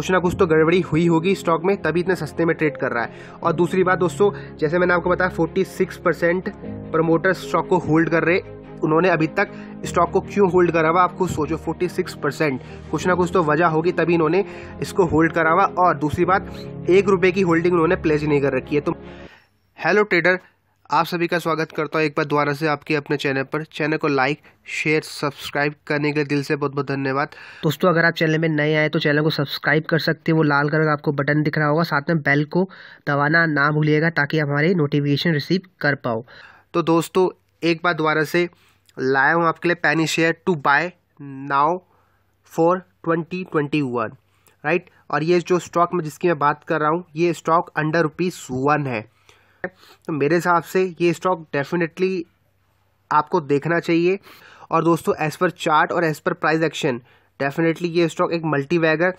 कुछ ना कुछ तो गड़बड़ी हुई होगी स्टॉक में तभी इतने सस्ते में ट्रेड कर रहा है और दूसरी बात दोस्तों जैसे मैंने आपको बताया 46 परसेंट प्रमोटर स्टॉक को होल्ड कर रहे उन्होंने अभी तक स्टॉक को क्यों होल्ड करा हुआ आप खुद सोचो 46 परसेंट कुछ ना कुछ तो वजह होगी तभी इन्होंने इसको होल्ड करा हुआ और दूसरी बात एक रुपये की होल्डिंग उन्होंने प्लेज नहीं कर रखी है तो हेलो ट्रेडर आप सभी का स्वागत करता हूँ एक बार दोबारा से आपके अपने चैनल पर चैनल को लाइक शेयर सब्सक्राइब करने के लिए दिल से बहुत बहुत धन्यवाद दोस्तों अगर आप चैनल में नए आए तो चैनल को सब्सक्राइब कर सकते हैं वो लाल कलर का आपको बटन दिख रहा होगा साथ में बेल को दबाना ना भूलिएगा ताकि आप हमारे नोटिफिकेशन रिसीव कर पाओ तो दोस्तों एक बार दोबारा से लाया हूँ आपके लिए penny share to buy now for twenty twenty one right और ये जो स्टॉक में जिसकी मैं बात कर रहा हूँ ये स्टॉक अंडर रुपीज़ वन है तो मेरे हिसाब से ये स्टॉक डेफिनेटली आपको देखना चाहिए और दोस्तों एज पर चार्ट और as per price action definitely ये स्टॉक एक मल्टी वैगर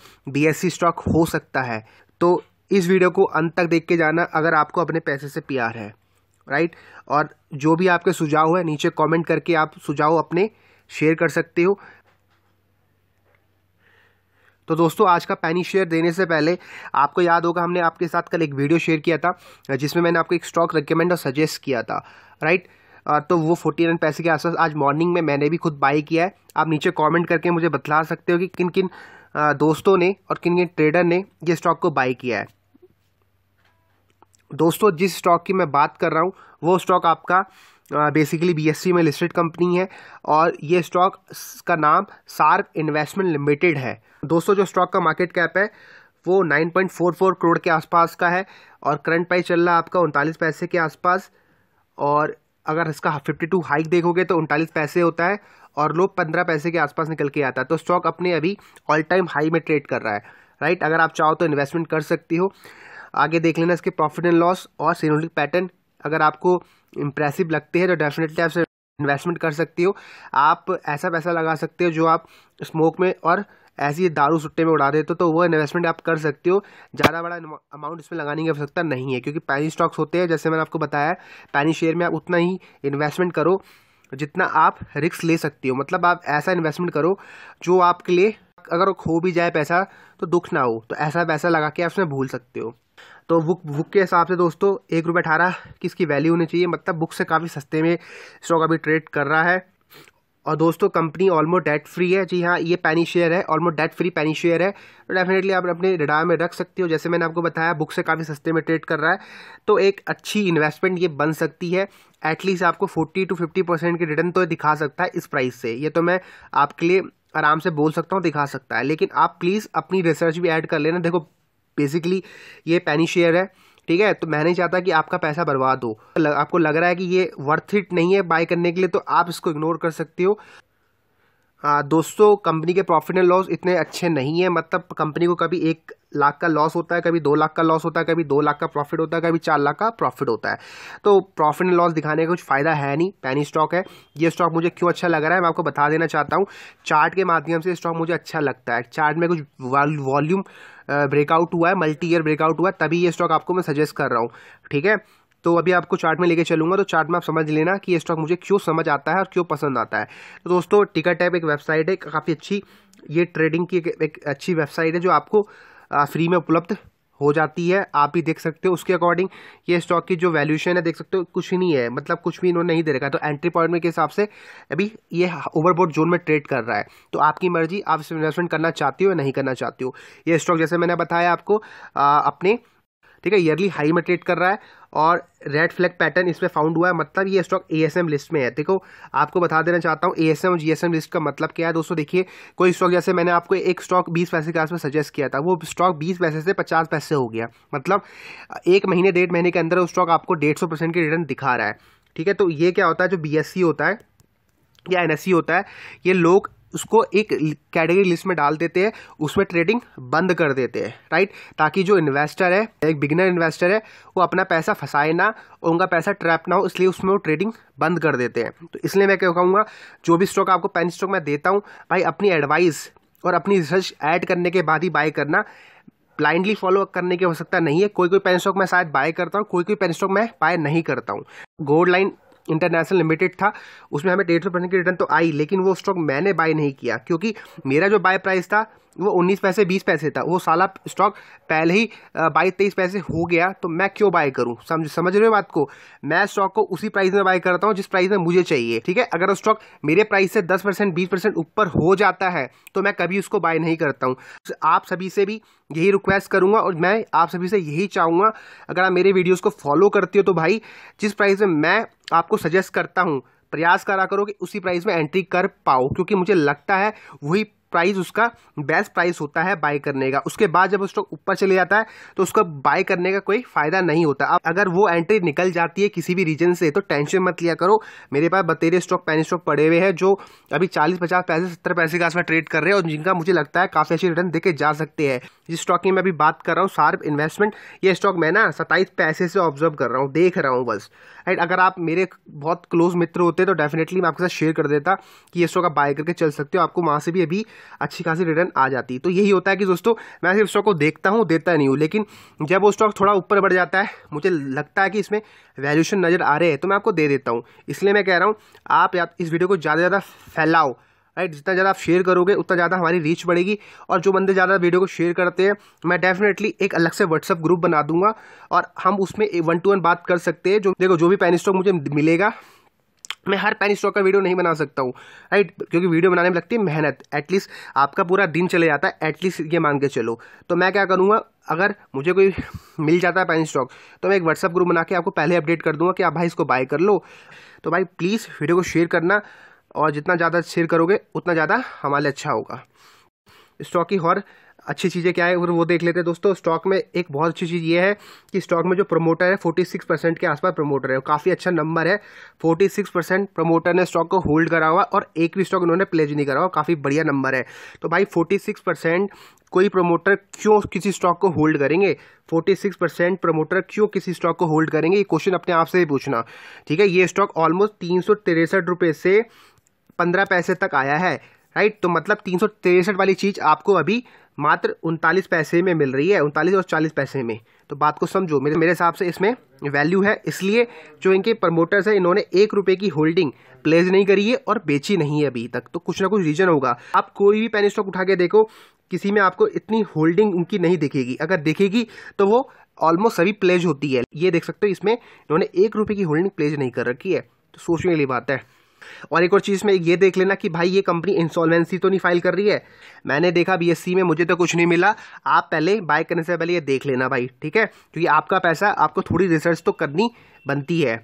स्टॉक हो सकता है तो इस वीडियो को अंत तक देख के जाना अगर आपको अपने पैसे से प्यार है राइट और जो भी आपके सुझाव है नीचे कमेंट करके आप सुझाव अपने शेयर कर सकते हो तो दोस्तों आज का पैनी शेयर देने से पहले आपको याद होगा हमने आपके साथ कल एक वीडियो शेयर किया था जिसमें मैंने आपको एक स्टॉक रिकमेंड और सजेस्ट किया था राइट तो वो फोर्टी नाइन पैसे के आसपास आज मॉर्निंग में मैंने भी खुद बाई किया है आप नीचे कमेंट करके मुझे बतला सकते हो कि किन किन दोस्तों ने और किन किन ट्रेडर ने ये स्टॉक को बाई किया है दोस्तों जिस स्टॉक की मैं बात कर रहा हूँ वो स्टॉक आपका बेसिकली बीएससी में लिस्टेड कंपनी है और ये स्टॉक का नाम सार्क इन्वेस्टमेंट लिमिटेड है दोस्तों जो स्टॉक का मार्केट कैप है वो 9.44 करोड़ के आसपास का है और करंट प्राइस चल रहा है आपका उनतालीस पैसे के आसपास और अगर इसका 52 हाइक देखोगे तो उनतालीस पैसे होता है और लो पंद्रह पैसे के आसपास निकल के आता है तो स्टॉक अपने अभी ऑल टाइम हाई में ट्रेड कर रहा है राइट अगर आप चाहो तो इन्वेस्टमेंट कर सकती हो आगे देख लेना इसके प्रॉफिट एंड लॉस और सीनोलिक पैटर्न अगर आपको इम्प्रेसिव लगते हैं तो डेफिनेटली आप इन्वेस्टमेंट कर सकती हो आप ऐसा पैसा लगा सकते हो जो आप स्मोक में और ऐसी दारू सुट्टे में उड़ा देते हो तो वो इन्वेस्टमेंट आप कर सकते हो ज़्यादा बड़ा अमाउंट इसमें लगाने की आवश्यकता नहीं है क्योंकि पैनी स्टॉक्स होते हैं जैसे मैंने आपको बताया पैनी शेयर में आप उतना ही इन्वेस्टमेंट करो जितना आप रिस्क ले सकते हो मतलब आप ऐसा इन्वेस्टमेंट करो जो आपके लिए अगर खो भी जाए पैसा तो दुख ना हो तो ऐसा पैसा लगा के आप उसमें भूल सकते हो तो बुक बुक के हिसाब से दोस्तों एक रुपये अठारह की इसकी वैल्यू होनी चाहिए मतलब बुक से काफ़ी सस्ते में स्टॉक अभी ट्रेड कर रहा है और दोस्तों कंपनी ऑलमोस्ट डेट फ्री है जी हाँ ये पैनी शेयर है almost debt free penny share है तो डेफिनेटली आप अपने रिडार में रख सकती हो जैसे मैंने आपको बताया बुक से काफ़ी सस्ते में ट्रेड कर रहा है तो एक अच्छी इन्वेस्टमेंट ये बन सकती है एटलीस्ट आपको फोर्टी टू फिफ्टी परसेंट की रिटर्न तो दिखा सकता है इस प्राइस से ये तो मैं आपके लिए आराम से बोल सकता हूँ दिखा सकता है लेकिन आप प्लीज़ अपनी रिसर्च भी ऐड कर लेना देखो बेसिकली ये पैनी शेयर है ठीक है तो मैं नहीं चाहता कि आपका पैसा बर्बाद हो आपको लग रहा है कि ये वर्थ इट नहीं है बाय करने के लिए तो आप इसको इग्नोर कर सकते हो हाँ, दोस्तों कंपनी के प्रॉफिट एंड लॉस इतने अच्छे नहीं है मतलब कंपनी को कभी एक लाख का लॉस होता है कभी दो लाख का लॉस होता है कभी दो लाख का प्रॉफिट होता है कभी चार लाख का प्रॉफिट होता है तो प्रॉफिट एंड लॉस दिखाने का कुछ फ़ायदा है नहीं पैनी स्टॉक है ये स्टॉक मुझे क्यों अच्छा लग रहा है मैं आपको बता देना चाहता हूँ चार्ट के माध्यम से स्टॉक मुझे अच्छा लगता है चार्ट में कुछ वॉल्यूम ब्रेकआउट हुआ है मल्टी ईयर ब्रेकआउट हुआ है तभी ये स्टॉक आपको मैं सजेस्ट कर रहा हूँ ठीक है तो अभी आपको चार्ट में लेके चलूंगा तो चार्ट में आप समझ लेना कि ये स्टॉक मुझे क्यों समझ आता है और क्यों पसंद आता है तो दोस्तों टिकट टाइप एक वेबसाइट है काफ़ी अच्छी ये ट्रेडिंग की एक अच्छी वेबसाइट है जो आपको फ्री में उपलब्ध हो जाती है आप ही देख सकते हो उसके अकॉर्डिंग ये स्टॉक की जो वैल्यूशन है देख सकते हो कुछ ही नहीं है मतलब कुछ भी इन्होंने नहीं दे रखा है तो एंट्री पॉइंट में के हिसाब से अभी ये ओवरबोर्ड जोन में ट्रेड कर रहा है तो आपकी मर्जी आप इसमें इन्वेस्टमेंट करना चाहते हो या नहीं करना चाहते हो ये स्टॉक जैसे मैंने बताया आपको आ, अपने ठीक है ईयरली हाई में ट्रेड कर रहा है और रेड फ्लैग पैटर्न इसमें फाउंड हुआ है मतलब ये स्टॉक एएसएम लिस्ट में है देखो आपको बता देना चाहता हूँ एएसएम और जीएसएम लिस्ट का मतलब क्या है दोस्तों देखिए कोई स्टॉक जैसे मैंने आपको एक स्टॉक बीस पैसे के आसपास सजेस्ट किया था वो स्टॉक बीस पैसे से पचास पैसे हो गया मतलब एक महीने डेढ़ महीने के अंदर वो स्टॉक आपको डेढ़ सौ परसेंट के रिटर्न दिखा रहा है ठीक है तो ये क्या होता है जो बी होता है या एन होता है ये लोग उसको एक कैटेगरी लिस्ट में डाल देते हैं उसमें ट्रेडिंग बंद कर देते हैं राइट ताकि जो इन्वेस्टर है एक बिगनर इन्वेस्टर है वो अपना पैसा फंसाए ना और उनका पैसा ट्रैप ना हो इसलिए उसमें वो ट्रेडिंग बंद कर देते हैं तो इसलिए मैं क्या कहूँगा जो भी स्टॉक आपको पेन स्टॉक मैं देता हूँ भाई अपनी एडवाइस और अपनी रिसर्च ऐड करने के बाद ही बाय करना ब्लाइंडली फॉलो करने की आवश्यकता नहीं है कोई कोई पेन स्टॉक मैं शायद बाय करता हूँ कोई कोई पेन स्टॉक मैं बाय नहीं करता हूँ गोल्ड लाइन इंटरनेशनल लिमिटेड था उसमें हमें डेढ़ सौ परसेंट की रिटर्न तो आई लेकिन वो स्टॉक मैंने बाय नहीं किया क्योंकि मेरा जो बाय प्राइस था वो उन्नीस पैसे बीस पैसे था वो साला स्टॉक पहले ही बाईस तेईस पैसे हो गया तो मैं क्यों बाय करूँ समझ समझ रहे हो बात को मैं स्टॉक को उसी प्राइस में बाय करता हूँ जिस प्राइस में मुझे चाहिए ठीक है अगर वो स्टॉक मेरे प्राइस से दस परसेंट बीस परसेंट ऊपर हो जाता है तो मैं कभी उसको बाय नहीं करता हूँ आप सभी से भी यही रिक्वेस्ट करूँगा और मैं आप सभी से यही चाहूँगा अगर आप मेरे वीडियोज़ को फॉलो करते हो तो भाई जिस प्राइस में मैं आपको सजेस्ट करता हूँ प्रयास करा करो कि उसी प्राइस में एंट्री कर पाओ क्योंकि मुझे लगता है वही प्राइस उसका बेस्ट प्राइस होता है बाय करने का उसके बाद जब स्टॉक ऊपर चले जाता है तो उसका बाय करने का कोई फायदा नहीं होता अब अगर वो एंट्री निकल जाती है किसी भी रीजन से तो टेंशन मत लिया करो मेरे पास बतेरे स्टॉक पैन स्टॉक पड़े हुए हैं जो अभी चालीस पचास पैसे सत्तर पैसे के आसपास ट्रेड कर रहे हैं और जिनका मुझे लगता है काफ़ी अच्छे रिटर्न देखे जा सकते हैं जिस स्टॉक की मैं अभी बात कर रहा हूँ सार्प इन्वेस्टमेंट ये स्टॉक मैं ना सत्ताईस पैसे से ऑब्जर्व कर रहा हूँ देख रहा हूँ बस एंड अगर आप मेरे बहुत क्लोज मित्र होते तो डेफिनेटली मैं आपके साथ शेयर कर देता कि ये स्टॉक आप बाय करके चल सकते हो आपको वहाँ से भी अभी अच्छी खासी रिटर्न आ जाती है तो यही होता है कि दोस्तों मैं सिर्फ स्टॉक को देखता हूँ देता नहीं हूँ लेकिन जब वो स्टॉक थोड़ा ऊपर बढ़ जाता है मुझे लगता है कि इसमें वैल्यूशन नज़र आ रहे हैं तो मैं आपको दे देता हूँ इसलिए मैं कह रहा हूँ आप इस वीडियो को ज़्यादा से ज़्यादा फैलाओ राइट जितना ज़्यादा आप शेयर करोगे उतना ज़्यादा हमारी रीच बढ़ेगी और जो बंदे ज़्यादा वीडियो को शेयर करते हैं मैं डेफिनेटली एक अलग से व्हाट्सअप ग्रुप बना दूंगा और हम उसमें वन टू वन बात कर सकते हैं जो देखो जो भी पैन स्टॉक मुझे मिलेगा मैं हर पेन स्टॉक का वीडियो नहीं बना सकता हूँ राइट क्योंकि वीडियो बनाने में लगती है मेहनत एटलीस्ट आपका पूरा दिन चले जाता है एटलीस्ट ये मान के चलो तो मैं क्या करूँगा अगर मुझे कोई मिल जाता है पेन स्टॉक तो मैं एक व्हाट्सअप ग्रुप बना के आपको पहले अपडेट कर दूंगा कि आप भाई इसको बाय कर लो तो भाई प्लीज़ वीडियो को शेयर करना और जितना ज़्यादा शेयर करोगे उतना ज़्यादा हमारे लिए अच्छा होगा स्टॉक की और अच्छी चीज़ें क्या है वो देख लेते हैं दोस्तों स्टॉक में एक बहुत अच्छी चीज़ ये है कि स्टॉक में जो प्रमोटर है 46 परसेंट के आसपास प्रमोटर है काफ़ी अच्छा नंबर है 46 परसेंट प्रमोटर ने स्टॉक को होल्ड करा हुआ और एक भी स्टॉक उन्होंने प्लेज नहीं करा हुआ काफ़ी बढ़िया नंबर है तो भाई फोर्टी कोई प्रमोटर क्यों किसी स्टॉक को होल्ड करेंगे 46 परसेंट प्रमोटर क्यों किसी स्टॉक को होल्ड करेंगे ये क्वेश्चन अपने आप से ही पूछना ठीक है ये स्टॉक ऑलमोस्ट तीन सौ से पंद्रह पैसे तक आया है राइट तो मतलब तीन वाली चीज़ आपको अभी मात्र उनतालीस पैसे में मिल रही है उनतालीस और चालीस पैसे में तो बात को समझो मेरे मेरे हिसाब से इसमें वैल्यू है इसलिए जो इनके प्रमोटर्स हैं इन्होंने एक रुपये की होल्डिंग प्लेज नहीं करी है और बेची नहीं है अभी तक तो कुछ ना कुछ रीजन होगा आप कोई भी पेन स्टॉक उठा के देखो किसी में आपको इतनी होल्डिंग उनकी नहीं दिखेगी अगर दिखेगी तो वो ऑलमोस्ट सभी प्लेज होती है ये देख सकते हो इसमें इन्होंने एक रुपये की होल्डिंग प्लेज नहीं कर रखी है तो सोचने वाली बात है और एक और चीज़ में ये देख लेना कि भाई ये कंपनी इंसॉल्वेंसी तो नहीं फाइल कर रही है मैंने देखा बीएससी में मुझे तो कुछ नहीं मिला आप पहले बाय करने से पहले ये देख लेना भाई ठीक है क्योंकि आपका पैसा आपको थोड़ी रिसर्च तो करनी बनती है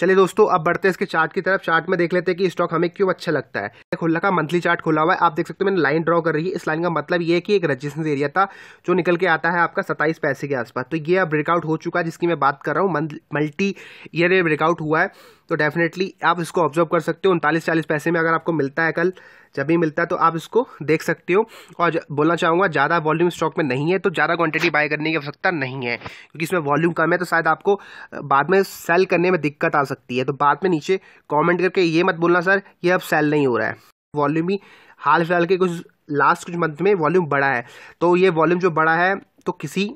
चलिए दोस्तों अब बढ़ते हैं इसके चार्ट की तरफ चार्ट में देख लेते हैं कि स्टॉक हमें क्यों अच्छा लगता है खुल्ला का मंथली चार्ट खुला हुआ है आप देख सकते हो मैंने लाइन ड्रॉ कर रही है इस लाइन का मतलब ये है कि एक रजिस्टेंस एरिया था जो निकल के आता है आपका सत्ताईस पैसे के आसपास तो ये अब ब्रेकआउट हो चुका है जिसकी मैं बात कर रहा हूँ मल्टी ईयर ब्रेकआउट हुआ है तो डेफिनेटली आप इसको ऑब्जर्व कर सकते हो उनतालीस चालीस पैसे में अगर आपको मिलता है कल जब भी मिलता है तो आप इसको देख सकते हो और बोलना चाहूँगा ज़्यादा वॉल्यूम स्टॉक में नहीं है तो ज़्यादा क्वांटिटी बाय करने की आवश्यकता नहीं है क्योंकि इसमें वॉल्यूम कम है तो शायद आपको बाद में सेल करने में दिक्कत आ सकती है तो बाद में नीचे कॉमेंट करके ये मत बोलना सर ये अब सेल नहीं हो रहा है वॉल्यूम ही हाल फिलहाल के कुछ लास्ट कुछ मंथ में वॉल्यूम बढ़ा है तो ये वॉल्यूम जो बढ़ा है तो किसी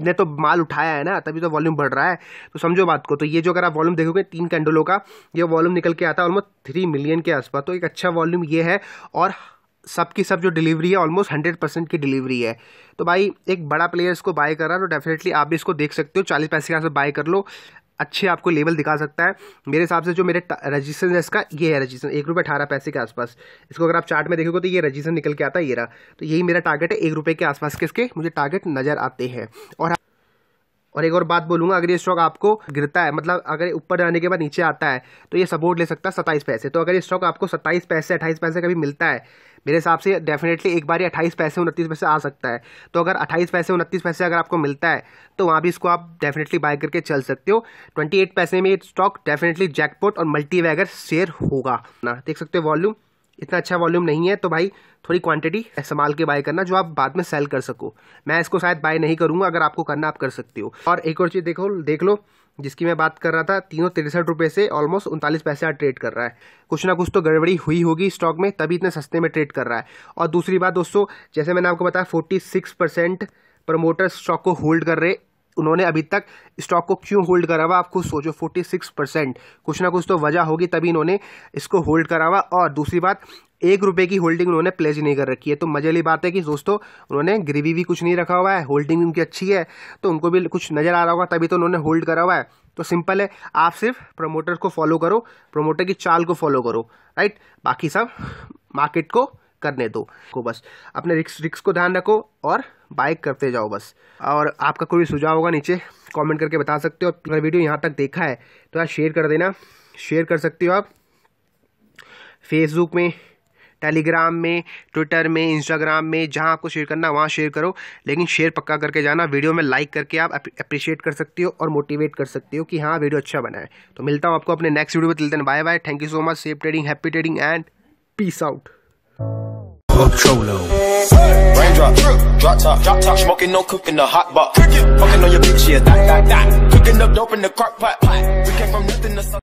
ने तो माल उठाया है ना तभी तो वॉल्यूम बढ़ रहा है तो समझो बात को तो ये जो अगर आप वॉल्यूम देखोगे तीन कैंडलों का ये वॉल्यूम निकल के आता है ऑलमोस्ट थ्री मिलियन के आसपास तो एक अच्छा वॉल्यूम ये है और सबकी सब जो डिलीवरी है ऑलमोस्ट हंड्रेड परसेंट की डिलीवरी है तो भाई एक बड़ा प्लेयर इसको बाय कर रहा है तो डेफिनेटली आप भी इसको देख सकते हो चालीस पैसे के यहाँ से बाय कर लो अच्छे आपको लेवल दिखा सकता है मेरे हिसाब से जो मेरे रजिस्ट्रेशन है इसका ये है रजिस्ट्रेशन एक रुपये अठारह पैसे के आसपास इसको अगर आप चार्ट में देखोगे तो ये रजिस्टर निकल के आता है ये रहा तो यही मेरा टारगेट है एक रुपये के आसपास के इसके मुझे टारगेट नज़र आते हैं और और एक और बात बोलूंगा अगर ये स्टॉक आपको गिरता है मतलब अगर ऊपर जाने के बाद नीचे आता है तो ये सपोर्ट ले सकता है सत्ताईस पैसे तो अगर ये स्टॉक आपको सत्ताईस पैसे अट्ठाईस पैसे कभी मिलता है मेरे हिसाब से डेफिनेटली एक बार ही अट्ठाईस पैसे उनतीस पैसे आ सकता है तो अगर अट्ठाईस पैसे उनतीस पैसे अगर आपको मिलता है तो वहाँ भी इसको आप डेफिनेटली बाय करके चल सकते हो ट्वेंटी एट पैसे में ये स्टॉक डेफिनेटली जैकपोट और मल्टी वैगर शेयर होगा ना देख सकते हो वॉल्यूम इतना अच्छा वॉल्यूम नहीं है तो भाई थोड़ी क्वांटिटी संभाल के बाय करना जो आप बाद में सेल कर सको मैं इसको शायद बाय नहीं करूंगा अगर आपको करना आप कर सकते हो और एक और चीज़ देखो देख लो जिसकी मैं बात कर रहा था तीनों तिरसठ रुपये से ऑलमोस्ट उनतालीस पैसे आज ट्रेड कर रहा है कुछ ना कुछ तो गड़बड़ी हुई होगी स्टॉक में तभी इतने सस्ते में ट्रेड कर रहा है और दूसरी बात दोस्तों जैसे मैंने आपको बताया forty six percent promoter stock को होल्ड कर रहे उन्होंने अभी तक स्टॉक को क्यों होल्ड करा हुआ आप खुद सोचो 46 परसेंट कुछ ना कुछ तो वजह होगी तभी इन्होंने इसको होल्ड करा हुआ और दूसरी बात एक रुपये की होल्डिंग उन्होंने प्लेज नहीं कर रखी है तो मजे वाली बात है कि दोस्तों उन्होंने ग्रेवी भी कुछ नहीं रखा हुआ है होल्डिंग उनकी अच्छी है तो उनको भी कुछ नज़र आ रहा होगा तभी तो उन्होंने होल्ड करा हुआ है तो सिंपल है आप सिर्फ प्रमोटर को फॉलो करो प्रमोटर की चाल को फॉलो करो राइट बाकी सब मार्केट को करने दो को बस अपने रिक्स रिक्स को ध्यान रखो और बाइक करते जाओ बस और आपका कोई सुझाव होगा नीचे कमेंट करके बता सकते हो अगर वीडियो यहाँ तक देखा है तो यार शेयर कर देना शेयर कर सकते हो आप फेसबुक में टेलीग्राम में ट्विटर में इंस्टाग्राम में जहाँ आपको शेयर करना वहाँ शेयर करो लेकिन शेयर पक्का करके जाना वीडियो में लाइक करके आप अप्रिशिएट कर सकती हो और मोटिवेट कर सकती हो कि हाँ वीडियो अच्छा बना है तो मिलता हूँ आपको अपने नेक्स्ट वीडियो में तिलते bye bye thank you so much safe trading happy trading and peace out Patrolo. Hey. Raindrop, drop top, drop top, smoking, no cooking, the hot box. Fucking on your bitch, yeah, that, that, that. Cooking up dope in the crock pot. We came from nothing to something.